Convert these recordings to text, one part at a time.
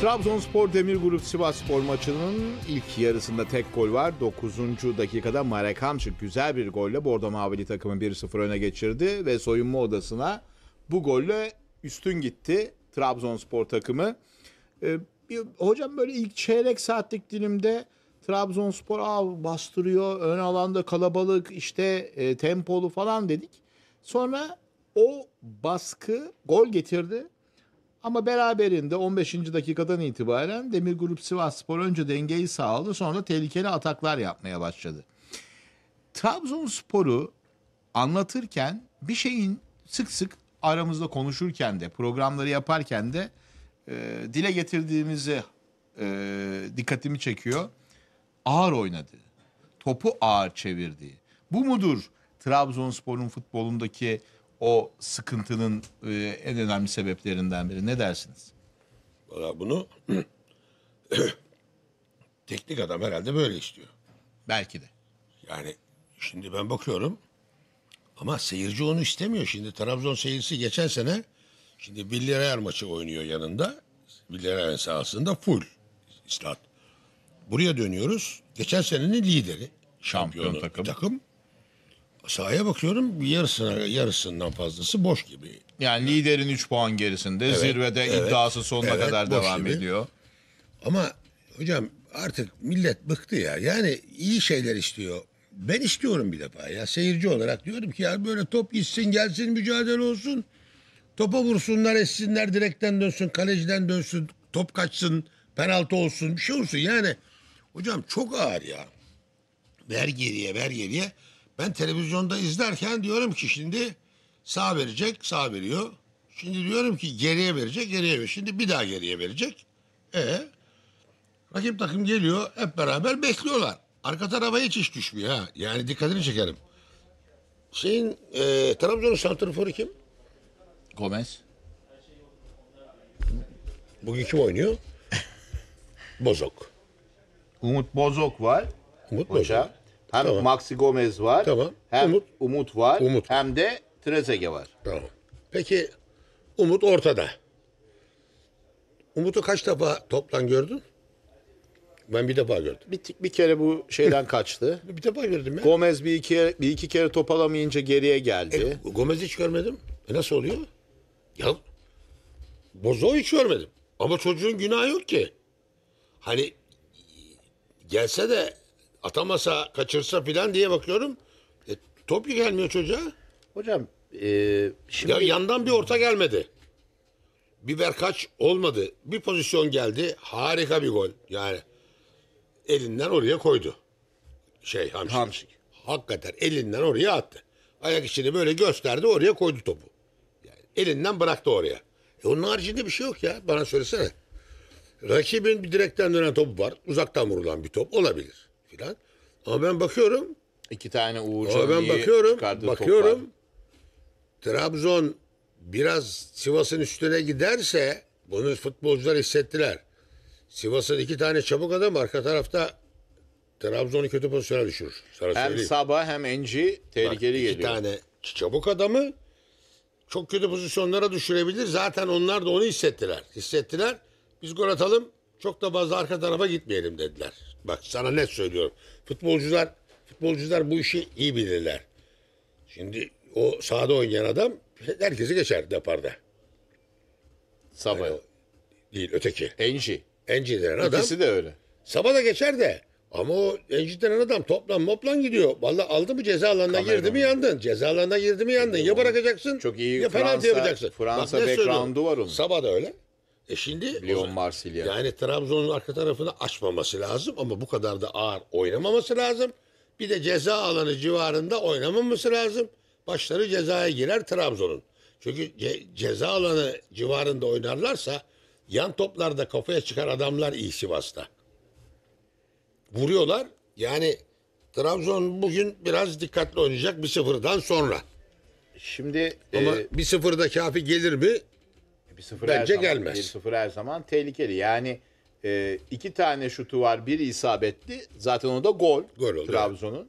Trabzonspor Demir Grup Sivas Spor maçının ilk yarısında tek gol var. 9. dakikada Marek Hamşık güzel bir golle Bordo Mavili takımı 1-0 öne geçirdi ve soyunma odasına bu golle üstün gitti Trabzonspor takımı. Ee, bir, hocam böyle ilk çeyrek saatlik dilimde Trabzonspor av bastırıyor, ön alanda kalabalık, işte e, tempolu falan dedik. Sonra o baskı gol getirdi ama beraberinde 15. dakikadan itibaren Demir Grup Sivas Spor önce dengeyi sağladı sonra tehlikeli ataklar yapmaya başladı. Trabzonspor'u anlatırken bir şeyin sık sık aramızda konuşurken de programları yaparken de e, dile getirdiğimizi e, dikkatimi çekiyor. Ağır oynadı. Topu ağır çevirdi. Bu mudur Trabzonspor'un futbolundaki o sıkıntının e, en önemli sebeplerinden biri. Ne dersiniz? Valla bunu teknik adam herhalde böyle istiyor. Belki de. Yani şimdi ben bakıyorum ama seyirci onu istemiyor. Şimdi Trabzon seyircisi geçen sene şimdi Villarreal maçı oynuyor yanında. Villarreal sahasında full istat. Buraya dönüyoruz. Geçen senenin lideri, şampiyonu Şampiyon takım. takım sahaya bakıyorum yarısına yarısından fazlası boş gibi. Yani liderin 3 puan gerisinde evet, zirvede evet, iddiası sonuna evet, kadar devam gibi. ediyor. Ama hocam artık millet bıktı ya. Yani iyi şeyler istiyor. Ben istiyorum bir defa ya seyirci olarak diyorum ki ya böyle top gitsin gelsin mücadele olsun. Topa vursunlar etsinler direkten dönsün kaleciden dönsün top kaçsın penaltı olsun bir şey olsun yani. Hocam çok ağır ya. Ver geriye ver geriye. Ben televizyonda izlerken diyorum ki şimdi sağ verecek, sağ veriyor. Şimdi diyorum ki geriye verecek, geriye ver Şimdi bir daha geriye verecek. E rakip takım geliyor, hep beraber bekliyorlar. Arka tarafa hiç iş düşmüyor ha. Yani dikkatini çekerim. Senin e, Trabzon'un santraforu kim? Gomez. Bugün kim oynuyor? Bozok. Umut Bozok var. Umut Bozok. Hoca. Hem Tamam. Maxi Gomez var. Tamam. Hem Umut, Umut. var. Umut. Hem de Trezeguet var. Tamam. Peki Umut ortada. Umut'u kaç defa toplan gördün? Ben bir defa gördüm. Bir, bir kere bu şeyden kaçtı. Bir defa gördüm ya. Gomez bir iki, bir iki kere top geriye geldi. E, Gomez'i hiç görmedim. E nasıl oluyor? Ya Bozo'yu hiç görmedim. Ama çocuğun günahı yok ki. Hani gelse de atamasa, kaçırsa filan diye bakıyorum. E, top gelmiyor çocuğa. Hocam e, şimdi... Ya yandan bir orta gelmedi. Bir berkaç olmadı. Bir pozisyon geldi. Harika bir gol. Yani elinden oraya koydu. Şey Hamşik. Hamşik. Hakikaten elinden oraya attı. Ayak içini böyle gösterdi oraya koydu topu. Yani elinden bıraktı oraya. E onun haricinde bir şey yok ya bana söylesene. Rakibin bir direkten dönen topu var. Uzaktan vurulan bir top olabilir filan. Ama ben bakıyorum. İki tane Uğur Ama ben bakıyorum. Bakıyorum. Toplar. Trabzon biraz Sivas'ın üstüne giderse bunu futbolcular hissettiler. Sivas'ın iki tane çabuk adam arka tarafta Trabzon'u kötü pozisyona düşür. Sana hem söyleyeyim. Sabah hem Enci tehlikeli Bak, iki geliyor. İki tane çabuk adamı çok kötü pozisyonlara düşürebilir. Zaten onlar da onu hissettiler. Hissettiler. Biz gol atalım. Çok da fazla arka tarafa gitmeyelim dediler. Bak sana net söylüyorum. Futbolcular futbolcular bu işi iyi bilirler. Şimdi o sahada oynayan adam herkesi geçer deparda. Sabah yani, değil öteki. Enci. Enci denen adam. İkisi de öyle. Sabah da geçer de. Ama o Enci denen adam toplan moplan gidiyor. Valla aldı mı ceza alanına Kamera girdi mi yandın. Ceza alanına girdi mi yandın. Ya bırakacaksın Çok iyi. ya penaltı yapacaksın. Fransa Bak, background'u var onun. Sabah da öyle. E şimdi Lyon Marsilya. Yani Trabzon'un arka tarafını açmaması lazım ama bu kadar da ağır oynamaması lazım. Bir de ceza alanı civarında oynamaması lazım. Başları cezaya girer Trabzon'un. Çünkü ce- ceza alanı civarında oynarlarsa yan toplarda kafaya çıkar adamlar iyi Sivas'ta. Vuruyorlar. Yani Trabzon bugün biraz dikkatli oynayacak bir sıfırdan sonra. Şimdi Ama e, bir sıfırda kafi gelir mi? Bir sıfır Bence her zaman, gelmez. Bir sıfır her zaman tehlikeli. Yani e, iki tane şutu var. Biri isabetli. Zaten o da gol. Gol oldu. Trabzon'un.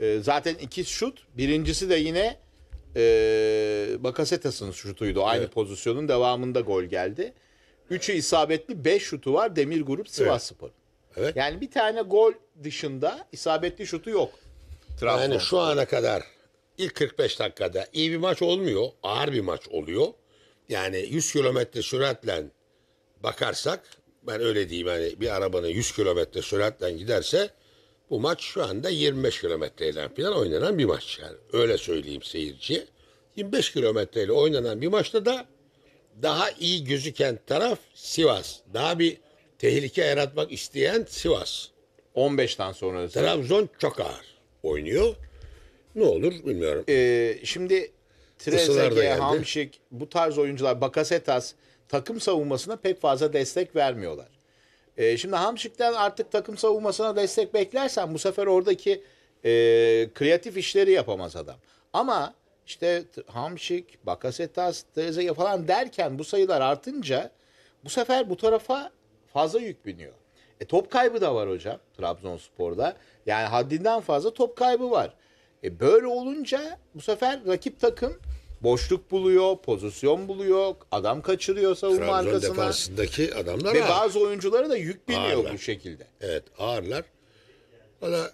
E, zaten iki şut. Birincisi de yine e, Bakasetas'ın şutuydu. Aynı evet. pozisyonun devamında gol geldi. Üçü isabetli. Beş şutu var. Demir Grup Sivas evet. Spor. Evet. Yani bir tane gol dışında isabetli şutu yok. Trabzon. Yani şu ana kadar ilk 45 dakikada iyi bir maç olmuyor. Ağır bir maç oluyor. Yani 100 kilometre süratle bakarsak ben öyle diyeyim hani bir arabanın 100 kilometre süratle giderse bu maç şu anda 25 kilometreyle falan oynanan bir maç. Yani öyle söyleyeyim seyirci. 25 kilometreyle oynanan bir maçta da daha iyi gözüken taraf Sivas. Daha bir tehlike yaratmak isteyen Sivas. 15'ten sonra. Trabzon çok ağır oynuyor. Ne olur bilmiyorum. Ee, şimdi Trezeguet, Hamşik bu tarz oyuncular Bakasetas takım savunmasına pek fazla destek vermiyorlar. E, şimdi Hamşik'ten artık takım savunmasına destek beklersen bu sefer oradaki e, kreatif işleri yapamaz adam. Ama işte Hamşik, Bakasetas, Trezeguet falan derken bu sayılar artınca bu sefer bu tarafa fazla yük biniyor. E, top kaybı da var hocam Trabzonspor'da. Yani haddinden fazla top kaybı var. E böyle olunca bu sefer rakip takım boşluk buluyor, pozisyon buluyor, adam kaçırıyor savunma Trabzon arkasına. defansındaki adamlar Ve ağır. bazı oyunculara da yük biniyor Ağırlar. bu şekilde. Evet ağırlar. Valla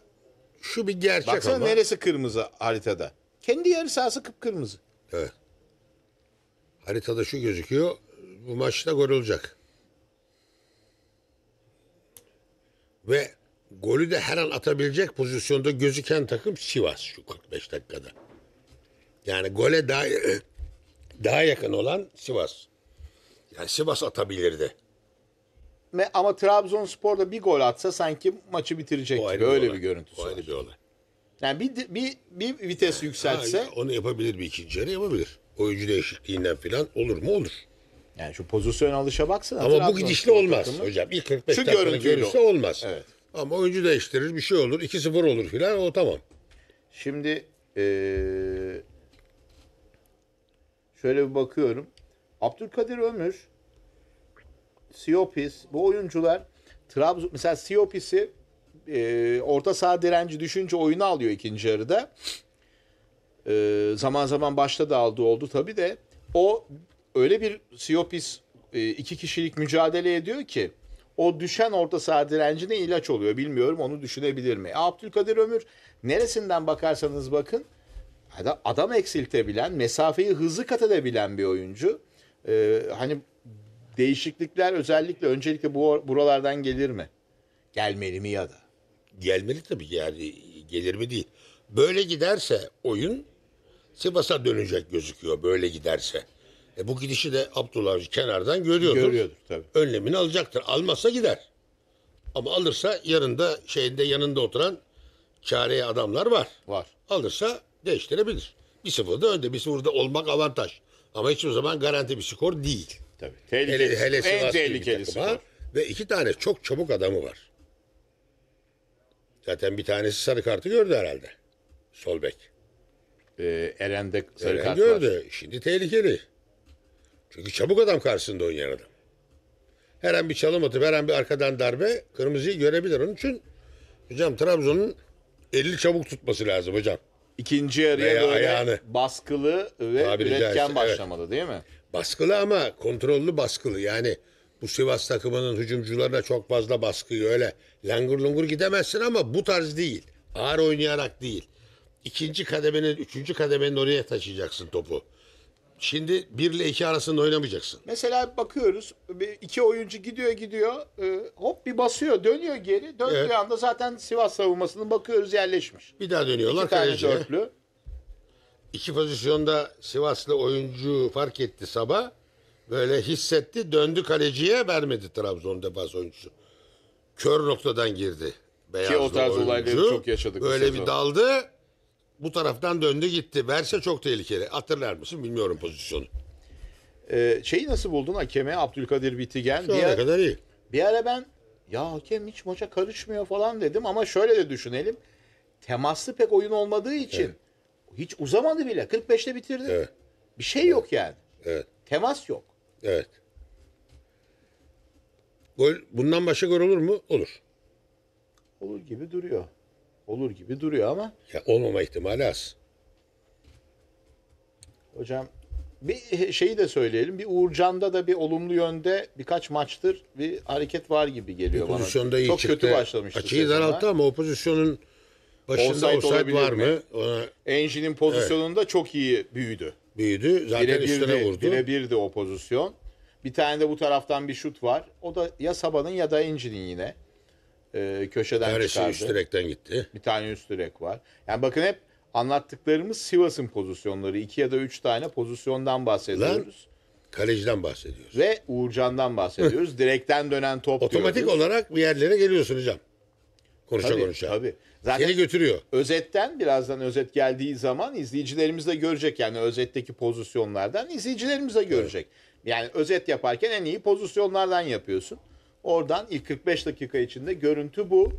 şu bir gerçek Baksana ama. neresi kırmızı haritada. Kendi yarı sahası kıpkırmızı. Evet. Haritada şu gözüküyor. Bu maçta gol olacak. Ve golü de her an atabilecek pozisyonda gözüken takım Sivas şu 45 dakikada. Yani gole daha daha yakın olan Sivas. Yani Sivas atabilirdi. Ve ama Trabzonspor'da bir gol atsa sanki maçı bitirecek gibi. Öyle bir, görüntü. bir o var. bir olay. Yani bir, bir, bir vites yükseltse. Ha, onu yapabilir bir ikinci yarı yapabilir. Oyuncu değişikliğinden falan olur mu? Olur. Yani şu pozisyon alışa baksana. Ama bu gidişli olmaz takımı. hocam. İlk 45 şu dakikada olmaz. Evet. Ama oyuncu değiştirir bir şey olur. 2-0 olur filan o tamam. Şimdi ee, şöyle bir bakıyorum. Abdülkadir Ömür, Siopis bu oyuncular Trabzon mesela Siopis'i e, orta saha direnci düşünce oyunu alıyor ikinci yarıda. E, zaman zaman başta da aldı oldu tabii de o öyle bir Siopis e, iki kişilik mücadele ediyor ki o düşen orta saha direncine ilaç oluyor. Bilmiyorum onu düşünebilir mi? Abdülkadir Ömür neresinden bakarsanız bakın adam eksiltebilen, mesafeyi hızlı kat edebilen bir oyuncu. Ee, hani değişiklikler özellikle öncelikle bu buralardan gelir mi? Gelmeli mi ya da? Gelmeli tabii yani gelir mi değil. Böyle giderse oyun Sivas'a dönecek gözüküyor böyle giderse. E bu gidişi de Abdullah Avcı kenardan görüyordur. Görüyordur tabii. Önlemini alacaktır. Almazsa gider. Ama alırsa yarında şeyinde yanında oturan çareye adamlar var. Var. Alırsa değiştirebilir. Bir sıfırda önde bir sıfırda olmak avantaj. Ama hiçbir zaman garanti bir skor değil. Tabii. Tehlikeli, hele, hele en tehlikeli skor. Ve iki tane çok çabuk adamı var. Zaten bir tanesi sarı kartı gördü herhalde. Solbek. Ee, Eren'de sarı Eren kart gördü. Var. Şimdi tehlikeli. Çünkü çabuk adam karşısında oynayan adam. Her an bir çalım atıp her an bir arkadan darbe kırmızıyı görebilir. Onun için hocam Trabzon'un elini çabuk tutması lazım hocam. İkinci yarıya Veya böyle ayağını. baskılı ve Tabiri üretken caizse, başlamalı evet. değil mi? Baskılı ama kontrollü baskılı. Yani bu Sivas takımının hücumcularına çok fazla baskıyı öyle langur lungur gidemezsin ama bu tarz değil. Ağır oynayarak değil. İkinci kademenin, üçüncü kademenin oraya taşıyacaksın topu. Şimdi 1 ile 2 arasında oynamayacaksın. Mesela bakıyoruz iki oyuncu gidiyor gidiyor e, hop bir basıyor dönüyor geri döndüğü evet. anda zaten Sivas savunmasının bakıyoruz yerleşmiş. Bir daha dönüyorlar İki kaleciye. Dörtlü. İki pozisyonda Sivaslı oyuncu fark etti sabah. Böyle hissetti döndü kaleciye vermedi Trabzon'da bazı oyuncusu. Kör noktadan girdi. Beyazlı Ki o tarz oyuncu. olayları çok yaşadık. Böyle bir daldı bu taraftan döndü gitti. Verse çok tehlikeli. Hatırlar mısın bilmiyorum pozisyonu. Ee, şeyi nasıl buldun hakeme Abdülkadir Bitigen? Şu ana kadar iyi. bir ara ben ya hakem hiç maça karışmıyor falan dedim ama şöyle de düşünelim. Temaslı pek oyun olmadığı için hiç uzamadı bile. 45'te bitirdi. Evet. Bir şey yok yani. Evet. Temas yok. Evet. Gol bundan başka gol olur mu? Olur. Olur gibi duruyor olur gibi duruyor ama. Ya olmama ihtimali az. Hocam bir şeyi de söyleyelim. Bir Uğurcan'da da bir olumlu yönde birkaç maçtır bir hareket var gibi geliyor bir pozisyonda bana. Iyi Çok çıktı. kötü başlamıştı. Açıyı daralttı ama opozisyonun başında offside var mı? Ona... Enjin'in pozisyonunda evet. çok iyi büyüdü. Büyüdü. Zaten bire üstüne birdi, vurdu. Bire birdi o pozisyon. Bir tane de bu taraftan bir şut var. O da ya Saba'nın ya da Enjin'in yine e, köşeden Neresi şey çıkardı. üst direkten gitti. Bir tane üst direk var. Yani bakın hep anlattıklarımız Sivas'ın pozisyonları. iki ya da üç tane pozisyondan bahsediyoruz. Lan, kaleciden bahsediyoruz. Ve Uğurcan'dan bahsediyoruz. direkten dönen top Otomatik diyoruz. olarak bir yerlere geliyorsun hocam. Konuşa tabii, konuşa. Tabii. Zaten Seni götürüyor. Özetten birazdan özet geldiği zaman izleyicilerimiz de görecek. Yani özetteki pozisyonlardan izleyicilerimiz de görecek. Evet. Yani özet yaparken en iyi pozisyonlardan yapıyorsun. Oradan ilk 45 dakika içinde görüntü bu.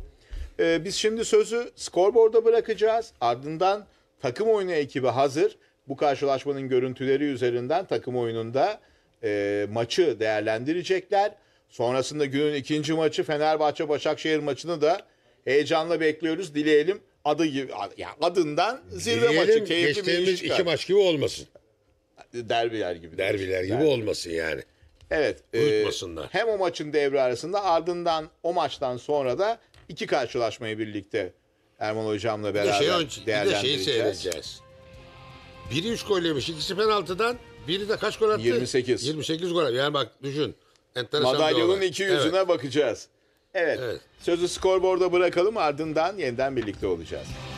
Ee, biz şimdi sözü skorboarda bırakacağız. Ardından takım oyunu ekibi hazır. Bu karşılaşmanın görüntüleri üzerinden takım oyununda e, maçı değerlendirecekler. Sonrasında günün ikinci maçı Fenerbahçe-Başakşehir maçını da heyecanla bekliyoruz. Dileyelim adı gibi, ya adından zirve Dileyelim, maçı keyifli bir iş çıkar. iki maç gibi olmasın. Derbiler gibi. Derbiler gibi Derbi. olmasın yani. Evet. E, Uyutmasınlar. E, hem o maçın devre arasında ardından o maçtan sonra da iki karşılaşmayı birlikte Erman Hocam'la şey beraber bir şey, değerlendireceğiz. Bir de şeyi seyredeceğiz. Biri üç gol yemiş, ikisi penaltıdan. Biri de kaç gol attı? 28. 28 gol. Yani bak düşün. Madalyonun iki yüzüne evet. bakacağız. Evet. evet. Sözü skorboarda bırakalım ardından yeniden birlikte olacağız.